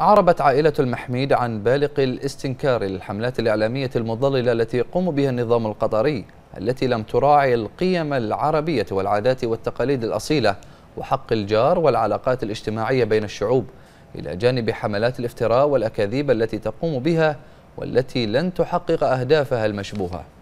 أعربت عائلة المحميد عن بالغ الاستنكار للحملات الإعلامية المضللة التي يقوم بها النظام القطري التي لم تراعي القيم العربية والعادات والتقاليد الأصيلة وحق الجار والعلاقات الاجتماعية بين الشعوب إلى جانب حملات الافتراء والأكاذيب التي تقوم بها والتي لن تحقق أهدافها المشبوهة